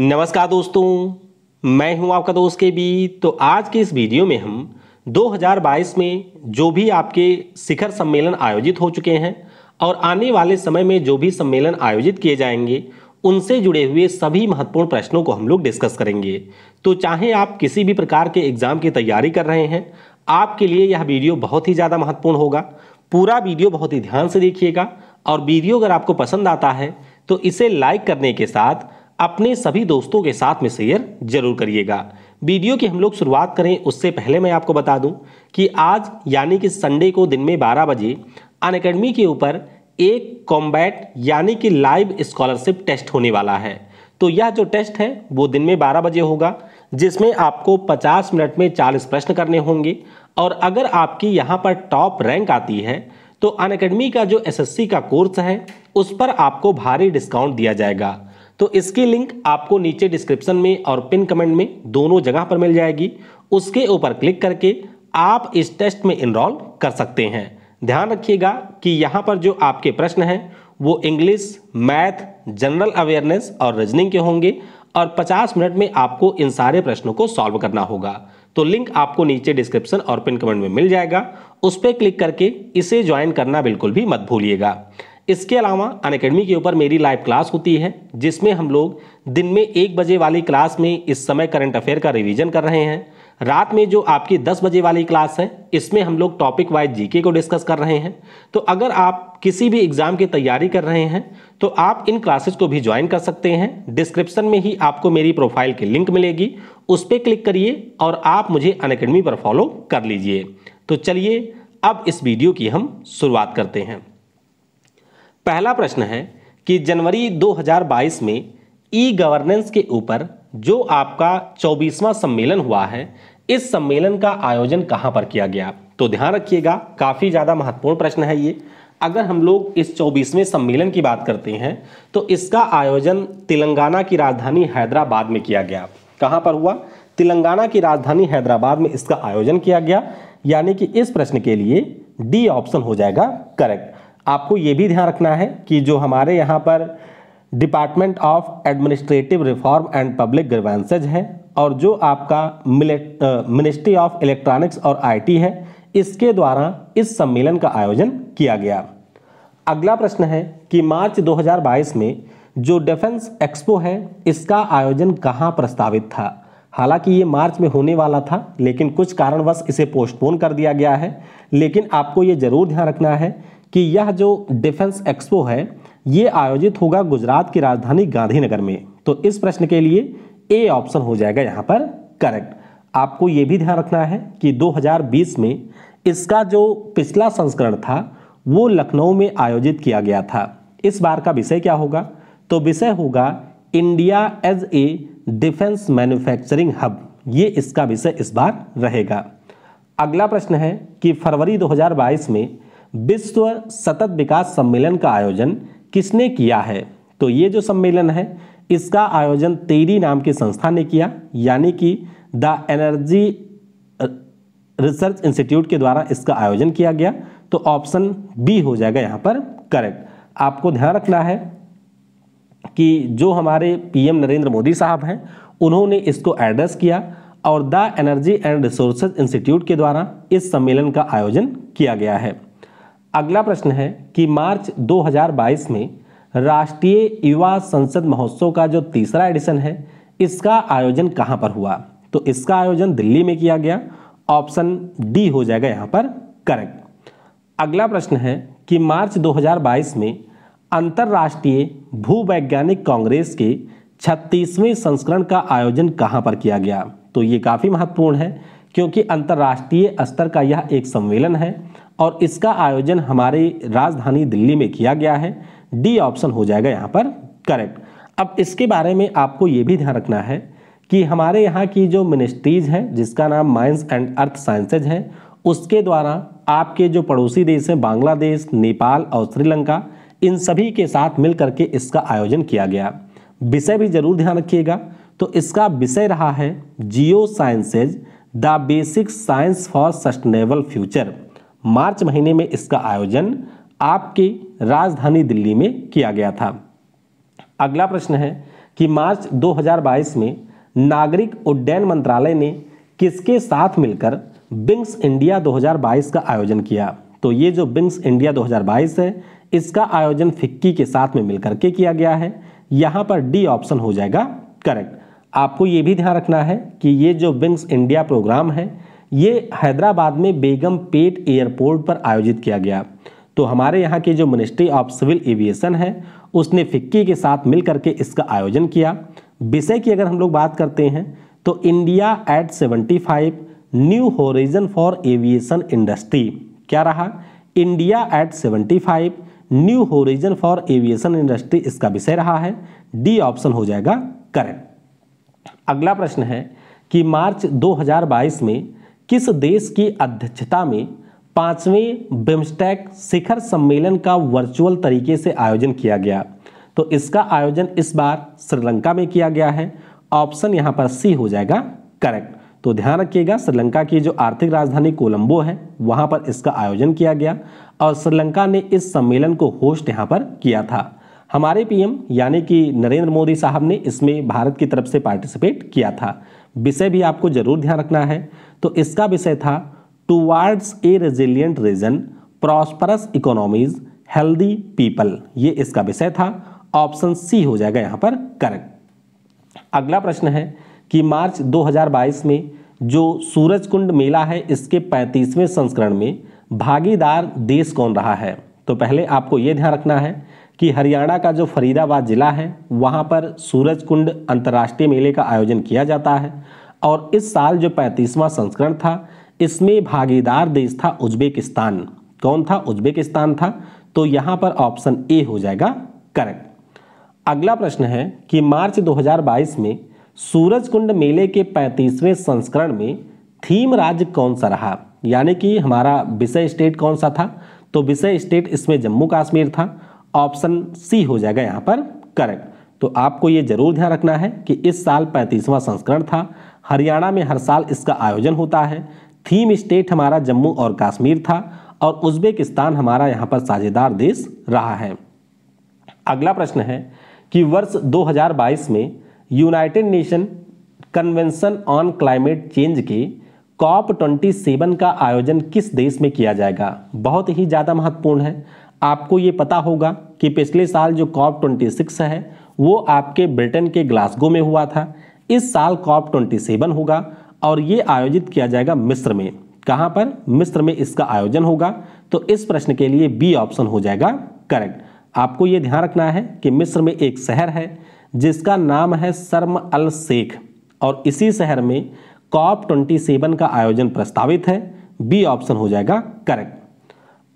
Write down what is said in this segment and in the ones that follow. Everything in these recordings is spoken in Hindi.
नमस्कार दोस्तों मैं हूं आपका दोस्त के बी तो आज के इस वीडियो में हम 2022 में जो भी आपके शिखर सम्मेलन आयोजित हो चुके हैं और आने वाले समय में जो भी सम्मेलन आयोजित किए जाएंगे उनसे जुड़े हुए सभी महत्वपूर्ण प्रश्नों को हम लोग डिस्कस करेंगे तो चाहे आप किसी भी प्रकार के एग्ज़ाम की तैयारी कर रहे हैं आपके लिए यह वीडियो बहुत ही ज़्यादा महत्वपूर्ण होगा पूरा वीडियो बहुत ही ध्यान से देखिएगा और वीडियो अगर आपको पसंद आता है तो इसे लाइक करने के साथ अपने सभी दोस्तों के साथ में शेयर जरूर करिएगा वीडियो की हम लोग शुरुआत करें उससे पहले मैं आपको बता दूं कि आज यानी कि संडे को दिन में 12 बजे अन अकेडमी के ऊपर एक कॉम्बैट यानी कि लाइव स्कॉलरशिप टेस्ट होने वाला है तो यह जो टेस्ट है वो दिन में 12 बजे होगा जिसमें आपको 50 मिनट में 40 प्रश्न करने होंगे और अगर आपकी यहाँ पर टॉप रैंक आती है तो अन अकेडमी का जो एस का कोर्स है उस पर आपको भारी डिस्काउंट दिया जाएगा तो इसकी लिंक आपको नीचे डिस्क्रिप्शन में और पिन कमेंट में दोनों जगह पर मिल जाएगी उसके ऊपर क्लिक करके आप इस टेस्ट में इनरोल कर सकते हैं ध्यान रखिएगा कि यहाँ पर जो आपके प्रश्न हैं वो इंग्लिश मैथ जनरल अवेयरनेस और रीजनिंग के होंगे और 50 मिनट में आपको इन सारे प्रश्नों को सॉल्व करना होगा तो लिंक आपको नीचे डिस्क्रिप्शन और पिन कमेंट में मिल जाएगा उस पर क्लिक करके इसे ज्वाइन करना बिल्कुल भी मत भूलिएगा इसके अलावा अनकेडमी के ऊपर मेरी लाइव क्लास होती है जिसमें हम लोग दिन में एक बजे वाली क्लास में इस समय करंट अफेयर का रिवीजन कर रहे हैं रात में जो आपकी 10 बजे वाली क्लास है इसमें हम लोग टॉपिक वाइज जीके को डिस्कस कर रहे हैं तो अगर आप किसी भी एग्ज़ाम की तैयारी कर रहे हैं तो आप इन क्लासेस को भी ज्वाइन कर सकते हैं डिस्क्रिप्शन में ही आपको मेरी प्रोफाइल की लिंक मिलेगी उस पर क्लिक करिए और आप मुझे अनकेडमी पर फॉलो कर लीजिए तो चलिए अब इस वीडियो की हम शुरुआत करते हैं पहला प्रश्न है कि जनवरी 2022 में ई गवर्नेंस के ऊपर जो आपका 24वां सम्मेलन हुआ है इस सम्मेलन का आयोजन कहाँ पर किया गया तो ध्यान रखिएगा काफ़ी ज़्यादा महत्वपूर्ण प्रश्न है ये अगर हम लोग इस चौबीसवें सम्मेलन की बात करते हैं तो इसका आयोजन तेलंगाना की राजधानी हैदराबाद में किया गया कहाँ पर हुआ तेलंगाना की राजधानी हैदराबाद में इसका आयोजन किया गया यानी कि इस प्रश्न के लिए डी ऑप्शन हो जाएगा करेक्ट आपको ये भी ध्यान रखना है कि जो हमारे यहाँ पर department of administrative reform and public grievances है और जो आपका मिनिस्ट्री ऑफ इलेक्ट्रॉनिक्स और आईटी है इसके द्वारा इस सम्मेलन का आयोजन किया गया अगला प्रश्न है कि मार्च 2022 में जो डिफेंस एक्सपो है इसका आयोजन कहाँ प्रस्तावित था हालांकि ये मार्च में होने वाला था लेकिन कुछ कारणवश इसे पोस्टपोन कर दिया गया है लेकिन आपको ये जरूर ध्यान रखना है कि यह जो डिफेंस एक्सपो है ये आयोजित होगा गुजरात की राजधानी गांधीनगर में तो इस प्रश्न के लिए ए ऑप्शन हो जाएगा यहाँ पर करेक्ट आपको ये भी ध्यान रखना है कि 2020 में इसका जो पिछला संस्करण था वो लखनऊ में आयोजित किया गया था इस बार का विषय क्या होगा तो विषय होगा India as a defence manufacturing hub ये इसका विषय इस बार रहेगा अगला प्रश्न है कि फरवरी 2022 में विश्व सतत विकास सम्मेलन का आयोजन किसने किया है तो ये जो सम्मेलन है इसका आयोजन तेरी नाम की संस्था ने किया यानी कि द एनर्जी रिसर्च इंस्टीट्यूट के द्वारा इसका आयोजन किया गया तो ऑप्शन बी हो जाएगा यहाँ पर करेक्ट आपको ध्यान रखना है कि जो हमारे पीएम नरेंद्र मोदी साहब हैं उन्होंने इसको एड्रेस किया और the energy and resources institute के द्वारा इस सम्मेलन का आयोजन किया गया है अगला प्रश्न है कि मार्च 2022 में राष्ट्रीय युवा संसद महोत्सव का जो तीसरा एडिशन है इसका आयोजन कहाँ पर हुआ तो इसका आयोजन दिल्ली में किया गया ऑप्शन डी हो जाएगा यहाँ पर करेक्ट अगला प्रश्न है कि मार्च 2022 में अंतर्राष्ट्रीय भूवैज्ञानिक कांग्रेस के 36वें संस्करण का आयोजन कहाँ पर किया गया तो ये काफ़ी महत्वपूर्ण है क्योंकि अंतर्राष्ट्रीय स्तर का यह एक सम्मेलन है और इसका आयोजन हमारी राजधानी दिल्ली में किया गया है डी ऑप्शन हो जाएगा यहाँ पर करेक्ट अब इसके बारे में आपको ये भी ध्यान रखना है कि हमारे यहाँ की जो मिनिस्ट्रीज हैं जिसका नाम माइंस एंड अर्थ साइंसेज है उसके द्वारा आपके जो पड़ोसी देश हैं बांग्लादेश नेपाल और श्रीलंका इन सभी के साथ मिल करके इसका आयोजन किया गया विषय भी जरूर ध्यान रखिएगा तो इसका विषय रहा है geo sciences the basic science for sustainable future मार्च महीने में इसका आयोजन आपकी राजधानी दिल्ली में किया गया था अगला प्रश्न है कि मार्च 2022 में नागरिक उड्डयन मंत्रालय ने किसके साथ मिलकर बिंग्स इंडिया 2022 का आयोजन किया तो ये जो बिंग्स इंडिया 2022 है इसका आयोजन फिक्की के साथ में मिलकर के किया गया है यहाँ पर डी ऑप्शन हो जाएगा करेक्ट आपको ये भी ध्यान रखना है कि ये जो बिंग्स इंडिया प्रोग्राम है ये हैदराबाद में बेगम पेट एयरपोर्ट पर आयोजित किया गया तो हमारे यहाँ के जो मिनिस्ट्री ऑफ सिविल एविएशन है उसने फिक्की के साथ मिल करके इसका आयोजन किया विषय की अगर हम लोग बात करते हैं तो India at 75 new horizon for aviation industry क्या रहा India at 75 new horizon for aviation industry इसका विषय रहा है डी ऑप्शन हो जाएगा करेक्ट अगला प्रश्न है कि मार्च 2022 में किस देश की अध्यक्षता में पांचवें बिम्स्टेक शिखर सम्मेलन का वर्चुअल तरीके से आयोजन किया गया तो इसका आयोजन इस बार श्रीलंका में किया गया है ऑप्शन यहाँ पर सी हो जाएगा करेक्ट तो ध्यान रखिएगा श्रीलंका की जो आर्थिक राजधानी कोलंबो है वहां पर इसका आयोजन किया गया और श्रीलंका ने इस सम्मेलन को होस्ट यहाँ पर किया था हमारे पीएम यानी कि नरेंद्र मोदी साहब ने इसमें भारत की तरफ से पार्टिसिपेट किया था विषय भी आपको जरूर ध्यान रखना है तो इसका विषय था towards a resilient region prosperous economies healthy people ये इसका विषय था ऑप्शन सी हो जाएगा यहाँ पर करेक्ट अगला प्रश्न है कि मार्च 2022 में जो सूरज कुंड मेला है इसके 35वें संस्करण में भागीदार देश कौन रहा है तो पहले आपको ये ध्यान रखना है कि हरियाणा का जो फरीदाबाद ज़िला है वहाँ पर सूरज कुंड अंतर्राष्ट्रीय मेले का आयोजन किया जाता है और इस साल जो पैंतीसवां संस्करण था इसमें भागीदार देश था उज्बेकिस्तान कौन था उज्बेकिस्तान था तो यहाँ पर ऑप्शन ए हो जाएगा करेक्ट अगला प्रश्न है कि मार्च 2022 में सूरज कुंड मेले के 35वें संस्करण में थीम राज्य कौन सा रहा यानी कि हमारा विषय स्टेट कौन सा था तो विषय स्टेट इसमें जम्मू कश्मीर था ऑप्शन सी हो जाएगा यहाँ पर करेक्ट तो आपको ये जरूर ध्यान रखना है कि इस साल पैंतीसवां संस्करण था हरियाणा में हर साल इसका आयोजन होता है थीम स्टेट हमारा जम्मू और कश्मीर था और उज्बेकिस्तान हमारा यहाँ पर साझेदार देश रहा है अगला प्रश्न है कि वर्ष 2022 में united nation convention on climate change के कॉप 27 का आयोजन किस देश में किया जाएगा बहुत ही ज़्यादा महत्वपूर्ण है आपको ये पता होगा कि पिछले साल जो कॉप ट्वेंटी सिक्स है वो आपके ब्रिटेन के ग्लासगो में हुआ था इस साल कॉप ट्वेंटी सेवन होगा और ये आयोजित किया जाएगा मिस्र में कहाँ पर मिस्र में इसका आयोजन होगा तो इस प्रश्न के लिए बी ऑप्शन हो जाएगा करेक्ट आपको ये ध्यान रखना है कि मिस्र में एक शहर है जिसका नाम है शर्म अल शेख और इसी शहर में कॉप ट्वेंटी सेवन का आयोजन प्रस्तावित है बी ऑप्शन हो जाएगा करेक्ट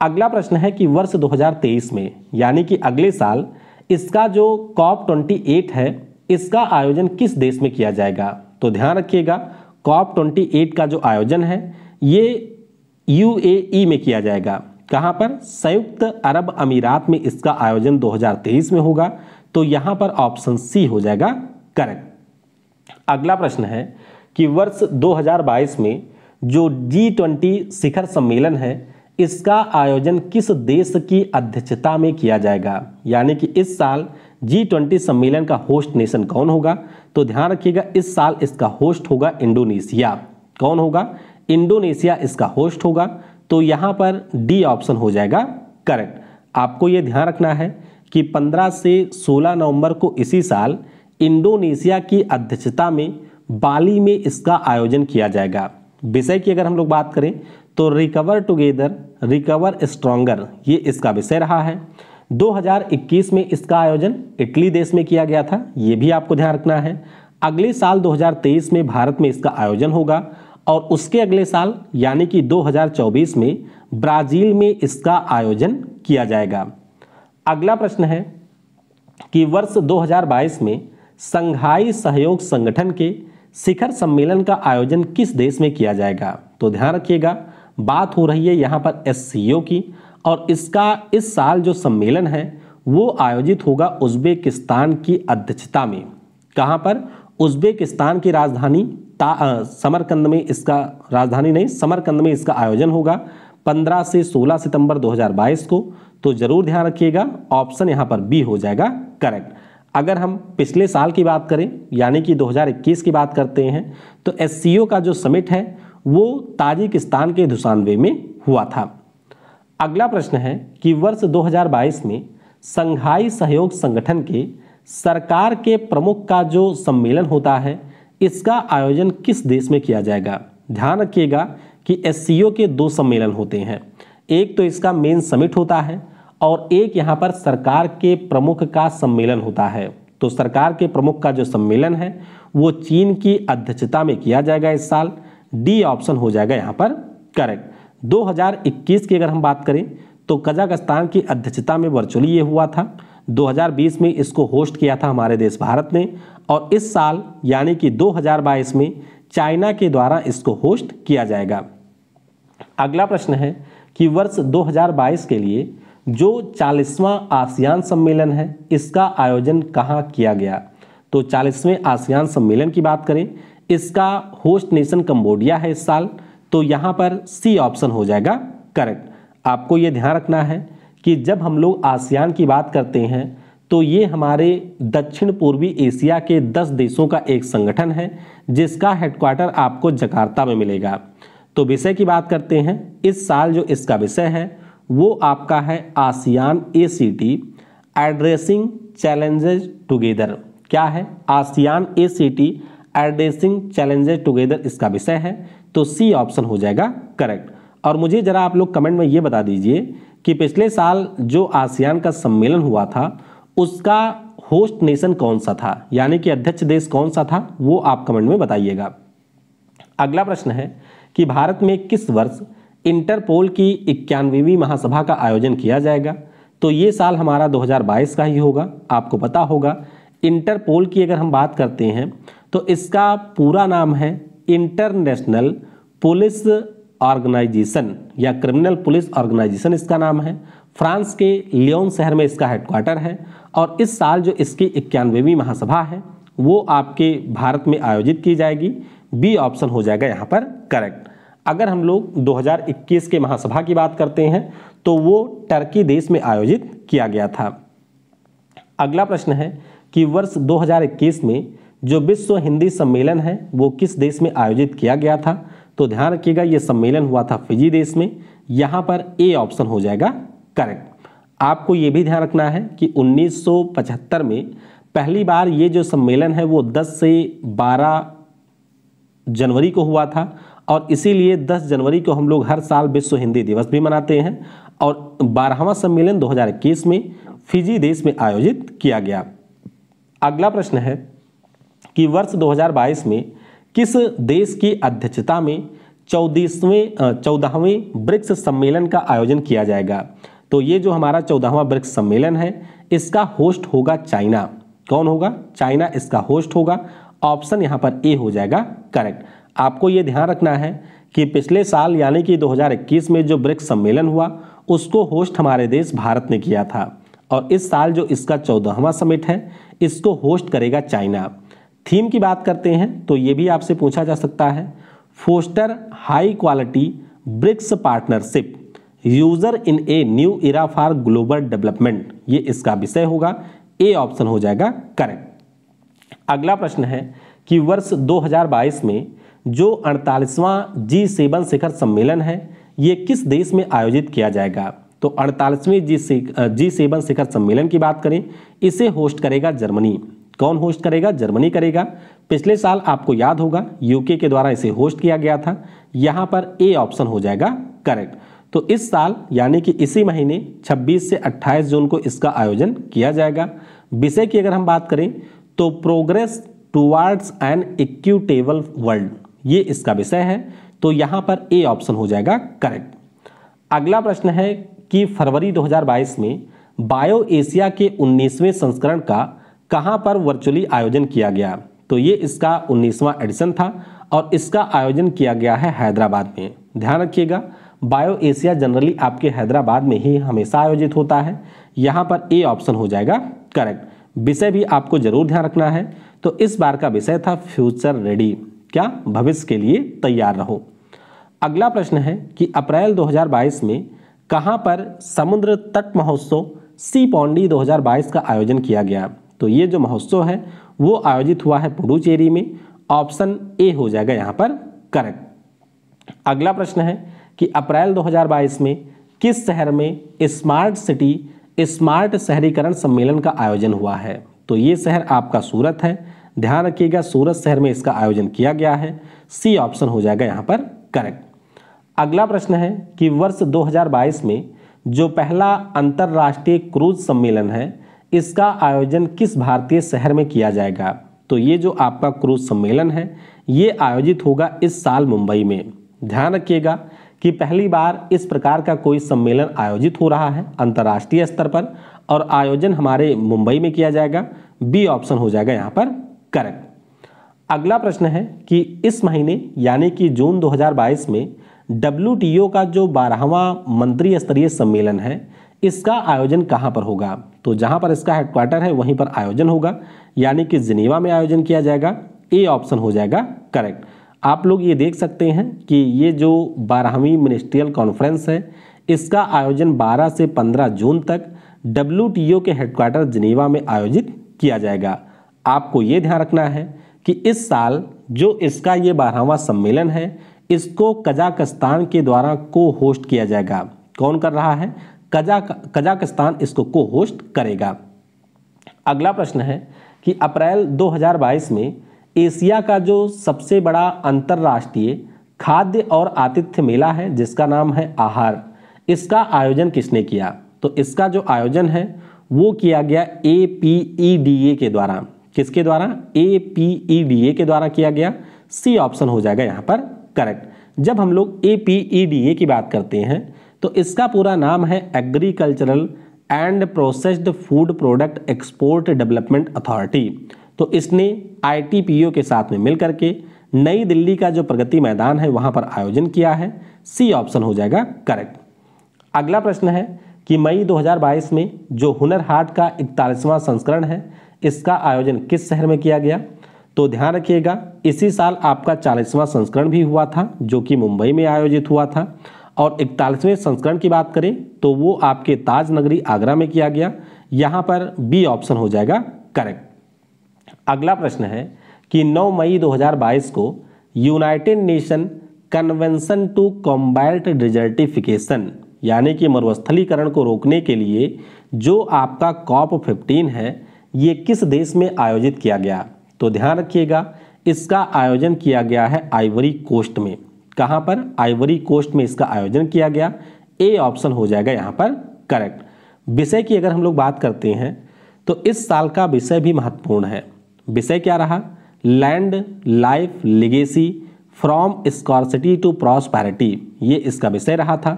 अगला प्रश्न है कि वर्ष 2023 में यानी कि अगले साल इसका जो कॉप 28 है इसका आयोजन किस देश में किया जाएगा तो ध्यान रखिएगा कॉप 28 का जो आयोजन है ये यूएई में किया जाएगा कहाँ पर संयुक्त अरब अमीरात में इसका आयोजन 2023 में होगा तो यहाँ पर ऑप्शन सी हो जाएगा करेक्ट अगला प्रश्न है कि वर्ष 2022 में जो जी ट्वेंटी शिखर सम्मेलन है इसका आयोजन किस देश की अध्यक्षता में किया जाएगा यानी कि इस साल जी ट्वेंटी सम्मेलन का होस्ट नेशन कौन होगा तो ध्यान रखिएगा इस साल इसका होस्ट होगा इंडोनेशिया कौन होगा इंडोनेशिया इसका होस्ट होगा तो यहाँ पर डी ऑप्शन हो जाएगा करेक्ट आपको ये ध्यान रखना है कि 15 से 16 नवंबर को इसी साल इंडोनेशिया की अध्यक्षता में बाली में इसका आयोजन किया जाएगा विषय की अगर हम लोग बात करें तो रिकवर टुगेदर रिकवर स्ट्रोंगर ये इसका विषय रहा है 2021 में इसका आयोजन इटली देश में किया गया था ये भी आपको ध्यान रखना है अगले साल 2023 में भारत में इसका आयोजन होगा और उसके अगले साल यानी कि 2024 में ब्राज़ील में इसका आयोजन किया जाएगा अगला प्रश्न है कि वर्ष 2022 में संघाई सहयोग संगठन के शिखर सम्मेलन का आयोजन किस देश में किया जाएगा तो ध्यान रखिएगा बात हो रही है यहाँ पर एस की और इसका इस साल जो सम्मेलन है वो आयोजित होगा उज्बेकिस्तान की अध्यक्षता में कहाँ पर उज्बेकिस्तान की राजधानी ता समरकंद में इसका राजधानी नहीं समरकंद में इसका आयोजन होगा 15 से 16 सितंबर 2022 को तो ज़रूर ध्यान रखिएगा ऑप्शन यहाँ पर बी हो जाएगा करेक्ट अगर हम पिछले साल की बात करें यानी कि 2021 की बात करते हैं तो एस का जो समिट है वो ताजिकिस्तान के दुसानवे में हुआ था अगला प्रश्न है कि वर्ष 2022 में संघाई सहयोग संगठन के सरकार के प्रमुख का जो सम्मेलन होता है इसका आयोजन किस देश में किया जाएगा ध्यान रखिएगा कि एस के दो सम्मेलन होते हैं एक तो इसका मेन समिट होता है और एक यहाँ पर सरकार के प्रमुख का सम्मेलन होता है तो सरकार के प्रमुख का जो सम्मेलन है वो चीन की अध्यक्षता में किया जाएगा इस साल डी ऑप्शन हो जाएगा यहाँ पर करेक्ट 2021 की अगर हम बात करें तो कजाकिस्तान की अध्यक्षता में वर्चुअली ये हुआ था 2020 में इसको होस्ट किया था हमारे देश भारत ने और इस साल यानी कि 2022 में चाइना के द्वारा इसको होस्ट किया जाएगा अगला प्रश्न है कि वर्ष 2022 के लिए जो चालीसवां आसियान सम्मेलन है इसका आयोजन कहाँ किया गया तो चालीसवें आसियान सम्मेलन की बात करें इसका होस्ट नेशन कंबोडिया है इस साल तो यहाँ पर सी ऑप्शन हो जाएगा करेक्ट आपको ये ध्यान रखना है कि जब हम लोग आसियान की बात करते हैं तो ये हमारे दक्षिण पूर्वी एशिया के 10 देशों का एक संगठन है जिसका हेडक्वार्टर आपको जकार्ता में मिलेगा तो विषय की बात करते हैं इस साल जो इसका विषय है वो आपका है ASEAN A C T addressing challenges together क्या है ASEAN A C T addressing challenges together इसका विषय है तो सी ऑप्शन हो जाएगा करेक्ट और मुझे ज़रा आप लोग कमेंट में ये बता दीजिए कि पिछले साल जो आसियान का सम्मेलन हुआ था उसका होस्ट नेशन कौन सा था यानी कि अध्यक्ष देश कौन सा था वो आप कमेंट में बताइएगा अगला प्रश्न है कि भारत में किस वर्ष इंटरपोल की इक्यानवेवीं महासभा का आयोजन किया जाएगा तो ये साल हमारा 2022 का ही होगा आपको पता होगा इंटरपोल की अगर हम बात करते हैं तो इसका पूरा नाम है इंटरनेशनल पुलिस ऑर्गेनाइजेशन या क्रिमिनल पुलिस ऑर्गेनाइजेशन इसका नाम है फ्रांस के लियोन शहर में इसका हेडक्वार्टर है और इस साल जो इसकी इक्यानवेवीं महासभा है वो आपके भारत में आयोजित की जाएगी बी ऑप्शन हो जाएगा यहाँ पर करेक्ट अगर हम लोग 2021 के महासभा की बात करते हैं तो वो टर्की देश में आयोजित किया गया था अगला प्रश्न है कि वर्ष 2021 में जो विश्व हिंदी सम्मेलन है वो किस देश में आयोजित किया गया था तो ध्यान रखिएगा ये सम्मेलन हुआ था फिजी देश में यहाँ पर ए ऑप्शन हो जाएगा करेक्ट आपको ये भी ध्यान रखना है कि 1975 में पहली बार ये जो सम्मेलन है वो 10 से 12 जनवरी को हुआ था और इसीलिए 10 जनवरी को हम लोग हर साल विश्व हिंदी दिवस भी मनाते हैं और बारहवा सम्मेलन 2021 में फिजी देश में आयोजित किया गया अगला प्रश्न है कि वर्ष 2022 में किस देश की अध्यक्षता में चौदीसवें चौदहवें ब्रिक्स सम्मेलन का आयोजन किया जाएगा तो ये जो हमारा चौदहवा ब्रिक्स सम्मेलन है इसका होस्ट होगा चाइना कौन होगा चाइना इसका होस्ट होगा ऑप्शन यहाँ पर ए हो जाएगा करेक्ट आपको ये ध्यान रखना है कि पिछले साल यानी कि 2021 में जो ब्रिक्स सम्मेलन हुआ उसको होस्ट हमारे देश भारत ने किया था और इस साल जो इसका चौदहवा समिट है इसको होस्ट करेगा चाइना थीम की बात करते हैं तो ये भी आपसे पूछा जा सकता है foster high quality BRICS partnership usher in a new era for global development ये इसका विषय होगा ए ऑप्शन हो जाएगा करेक्ट अगला प्रश्न है कि वर्ष 2022 में जो अड़तालीसवां जी सेवन शिखर सम्मेलन है ये किस देश में आयोजित किया जाएगा तो अड़तालीसवें जी जी सेवन शिखर सम्मेलन की बात करें इसे होस्ट करेगा जर्मनी कौन होस्ट करेगा जर्मनी करेगा पिछले साल आपको याद होगा यूके के द्वारा इसे होस्ट किया गया था यहाँ पर ए ऑप्शन हो जाएगा करेक्ट तो इस साल यानी कि इसी महीने 26 से 28 जून को इसका आयोजन किया जाएगा विषय की अगर हम बात करें तो progress towards an equitable world ये इसका विषय है तो यहाँ पर ए ऑप्शन हो जाएगा करेक्ट अगला प्रश्न है कि फरवरी 2022 में बायो एशिया के 19वें संस्करण का कहाँ पर वर्चुअली आयोजन किया गया तो ये इसका उन्नीसवा एडिशन था और इसका आयोजन किया गया है हैदराबाद में ध्यान रखिएगा बायो एशिया जनरली आपके हैदराबाद में ही हमेशा आयोजित होता है यहाँ पर ए ऑप्शन हो जाएगा करेक्ट विषय भी आपको जरूर ध्यान रखना है तो इस बार का विषय था फ्यूचर रेडी क्या भविष्य के लिए तैयार रहो अगला प्रश्न है कि अप्रैल 2022 में कहाँ पर समुद्र तट महोत्सव सी पौंडी 2022 का आयोजन किया गया तो ये जो महोत्सव है वो आयोजित हुआ है पुडुचेरी में ऑप्शन ए हो जाएगा यहाँ पर करेक्ट अगला प्रश्न है कि अप्रैल 2022 में किस शहर में स्मार्ट सिटी स्मार्ट शहरीकरण सम्मेलन का आयोजन हुआ है तो ये शहर आपका सूरत है ध्यान रखिएगा सूरत शहर में इसका आयोजन किया गया है सी ऑप्शन हो जाएगा यहाँ पर करेक्ट अगला प्रश्न है कि वर्ष 2022 में जो पहला अंतर्राष्ट्रीय क्रूज सम्मेलन है इसका आयोजन किस भारतीय शहर में किया जाएगा तो ये जो आपका क्रूज सम्मेलन है ये आयोजित होगा इस साल मुंबई में ध्यान रखिएगा कि पहली बार इस प्रकार का कोई सम्मेलन आयोजित हो रहा है अंतर्राष्ट्रीय स्तर पर और आयोजन हमारे मुंबई में किया जाएगा बी ऑप्शन हो जाएगा यहाँ पर करेक्ट अगला प्रश्न है कि इस महीने यानी कि जून 2022 में डब्ल्यू का जो बारहवा मंत्री स्तरीय सम्मेलन है इसका आयोजन कहाँ पर होगा तो जहाँ पर इसका हेडक्वार्टर है वहीं पर आयोजन होगा यानी कि जिनेवा में आयोजन किया जाएगा ए ऑप्शन हो जाएगा करेक्ट आप लोग ये देख सकते हैं कि ये जो बारहवीं मिनिस्ट्रियल कॉन्फ्रेंस है इसका आयोजन 12 से 15 जून तक डब्ल्यू के हेडक्वार्टर जिनेवा में आयोजित किया जाएगा आपको ये ध्यान रखना है कि इस साल जो इसका ये बारहवा सम्मेलन है इसको कजाकस्तान के द्वारा को होस्ट किया जाएगा कौन कर रहा है कजाकिस्तान इसको को होस्ट करेगा अगला प्रश्न है कि अप्रैल 2022 में एशिया का जो सबसे बड़ा अंतर्राष्ट्रीय खाद्य और आतिथ्य मेला है जिसका नाम है आहार इसका आयोजन किसने किया तो इसका जो आयोजन है वो किया गया A P E D A के द्वारा किसके द्वारा A P E D A के द्वारा किया गया सी ऑप्शन हो जाएगा यहाँ पर करेक्ट जब हम लोग A P E D A की बात करते हैं तो इसका पूरा नाम है agricultural and processed food product export development authority तो इसने आईटीपीओ के साथ में मिल करके नई दिल्ली का जो प्रगति मैदान है वहाँ पर आयोजन किया है सी ऑप्शन हो जाएगा करेक्ट अगला प्रश्न है कि मई 2022 में जो हुनर हाट का इकतालीसवां संस्करण है इसका आयोजन किस शहर में किया गया तो ध्यान रखिएगा इसी साल आपका चालीसवां संस्करण भी हुआ था जो कि मुंबई में आयोजित हुआ था और इकतालीसवें संस्करण की बात करें तो वो आपके ताज नगरी आगरा में किया गया यहाँ पर बी ऑप्शन हो जाएगा करेक्ट अगला प्रश्न है कि 9 मई 2022 को united nation convention to combat desertification यानी कि मरुस्थलीकरण को रोकने के लिए जो आपका कॉप 15 है ये किस देश में आयोजित किया गया तो ध्यान रखिएगा इसका आयोजन किया गया है आइवरी कोस्ट में कहाँ पर आइवरी कोस्ट में इसका आयोजन किया गया ए ऑप्शन हो जाएगा यहाँ पर करेक्ट विषय की अगर हम लोग बात करते हैं तो इस साल का विषय भी महत्वपूर्ण है विषय क्या रहा land life legacy from scarcity to prosperity ये इसका विषय रहा था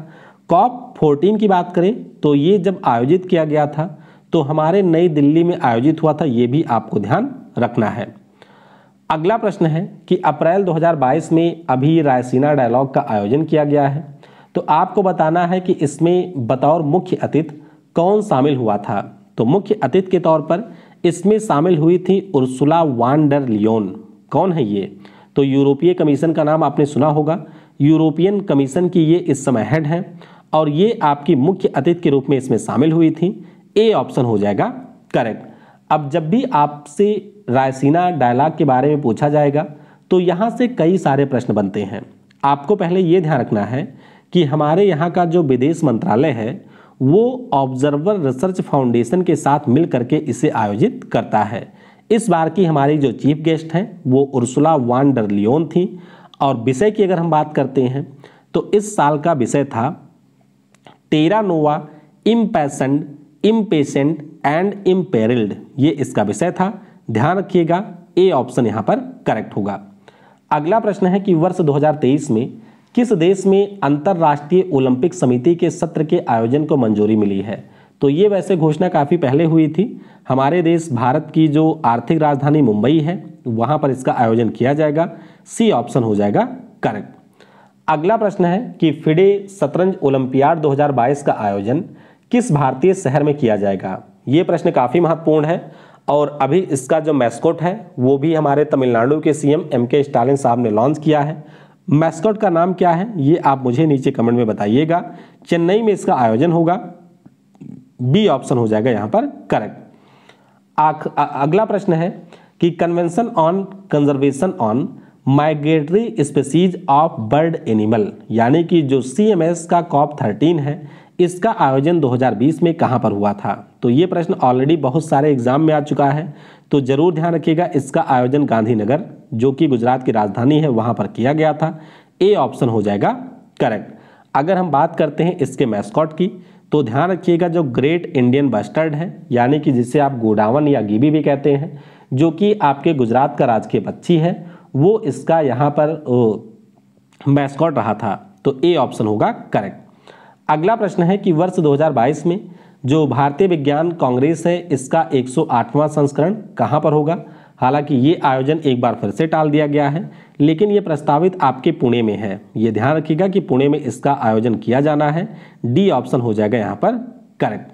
कॉप फोर्टीन की बात करें तो ये जब आयोजित किया गया था तो हमारे नई दिल्ली में आयोजित हुआ था ये भी आपको ध्यान रखना है अगला प्रश्न है कि अप्रैल 2022 में अभी रायसीना डायलॉग का आयोजन किया गया है तो आपको बताना है कि इसमें बतौर मुख्य अतिथि कौन शामिल हुआ था तो मुख्य अतिथि के तौर पर इसमें शामिल हुई थी उर्सुला वान डर लियोन कौन है ये तो यूरोपीय कमीशन का नाम आपने सुना होगा यूरोपियन कमीशन की ये इस समय हेड हैं और ये आपकी मुख्य अतिथि के रूप में इसमें शामिल हुई थी ए ऑप्शन हो जाएगा करेक्ट अब जब भी आपसे रायसीना डायलॉग के बारे में पूछा जाएगा तो यहाँ से कई सारे प्रश्न बनते हैं आपको पहले ये ध्यान रखना है कि हमारे यहाँ का जो विदेश मंत्रालय है वो ऑब्जर्वर रिसर्च फाउंडेशन के साथ मिल करके इसे आयोजित करता है इस बार की हमारी जो चीफ गेस्ट हैं वो उर्सुला वान डरलियोन थी और विषय की अगर हम बात करते हैं तो इस साल का विषय था टेरा नोवा इम्पैसेंट इम्पेशेंट एंड इम्पेरिल्ड ये इसका विषय था ध्यान रखिएगा ए ऑप्शन यहाँ पर करेक्ट होगा अगला प्रश्न है कि वर्ष 2023 में किस देश में अंतर्राष्ट्रीय ओलंपिक समिति के सत्र के आयोजन को मंजूरी मिली है तो ये वैसे घोषणा काफ़ी पहले हुई थी हमारे देश भारत की जो आर्थिक राजधानी मुंबई है वहाँ पर इसका आयोजन किया जाएगा सी ऑप्शन हो जाएगा करेक्ट अगला प्रश्न है कि फिडे शतरंज ओलंपियाड 2022 का आयोजन किस भारतीय शहर में किया जाएगा ये प्रश्न काफ़ी महत्वपूर्ण है और अभी इसका जो मैस्कोट है वो भी हमारे तमिलनाडु के सीएम एम के स्टालिन साहब ने लॉन्च किया है मैस्कोट का नाम क्या है ये आप मुझे नीचे कमेंट में बताइएगा चेन्नई में इसका आयोजन होगा बी ऑप्शन हो जाएगा यहाँ पर करेक्ट अगला प्रश्न है कि convention on conservation on migratory species of bird animal यानी कि जो सी का कॉप थर्टीन है इसका आयोजन 2020 में कहाँ पर हुआ था तो ये प्रश्न ऑलरेडी बहुत सारे एग्जाम में आ चुका है तो जरूर ध्यान रखिएगा इसका आयोजन गांधीनगर जो कि गुजरात की राजधानी है वहाँ पर किया गया था ए ऑप्शन हो जाएगा करेक्ट अगर हम बात करते हैं इसके मैस्कॉट की तो ध्यान रखिएगा जो ग्रेट इंडियन बस्टर्ड है यानी कि जिसे आप गोडावन या गीबी भी कहते हैं जो कि आपके गुजरात का राजकीय पक्षी है वो इसका यहाँ पर मैस्कॉट रहा था तो ए ऑप्शन होगा करेक्ट अगला प्रश्न है कि वर्ष 2022 में जो भारतीय विज्ञान कांग्रेस है इसका 108वां संस्करण कहाँ पर होगा हालांकि ये आयोजन एक बार फिर से टाल दिया गया है लेकिन ये प्रस्तावित आपके पुणे में है ये ध्यान रखिएगा कि पुणे में इसका आयोजन किया जाना है डी ऑप्शन हो जाएगा यहाँ पर करेक्ट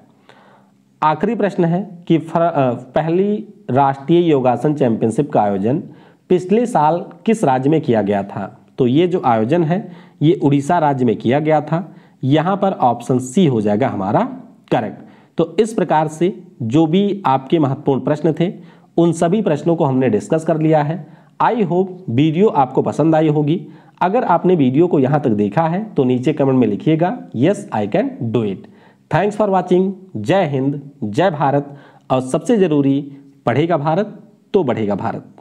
आखिरी प्रश्न है कि पहली राष्ट्रीय योगासन चैंपियनशिप का आयोजन पिछले साल किस राज्य में किया गया था तो ये जो आयोजन है ये उड़ीसा राज्य में किया गया था यहाँ पर ऑप्शन सी हो जाएगा हमारा करेक्ट तो इस प्रकार से जो भी आपके महत्वपूर्ण प्रश्न थे उन सभी प्रश्नों को हमने डिस्कस कर लिया है आई होप वीडियो आपको पसंद आई होगी अगर आपने वीडियो को यहाँ तक देखा है तो नीचे कमेंट में लिखिएगा yes I can do it thanks for watching जय हिंद जय भारत और सबसे ज़रूरी पढ़ेगा भारत तो बढ़ेगा भारत